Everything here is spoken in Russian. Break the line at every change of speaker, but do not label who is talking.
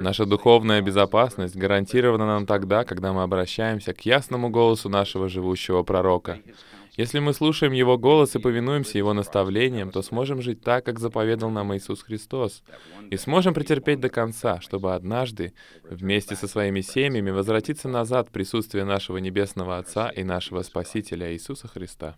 Наша
духовная безопасность гарантирована нам тогда, когда мы обращаемся к ясному голосу нашего живущего пророка. Если мы слушаем Его голос и повинуемся Его наставлениям, то сможем жить так, как заповедал нам Иисус Христос, и сможем претерпеть до конца, чтобы однажды вместе со своими семьями возвратиться назад в присутствие нашего Небесного Отца и нашего Спасителя Иисуса Христа.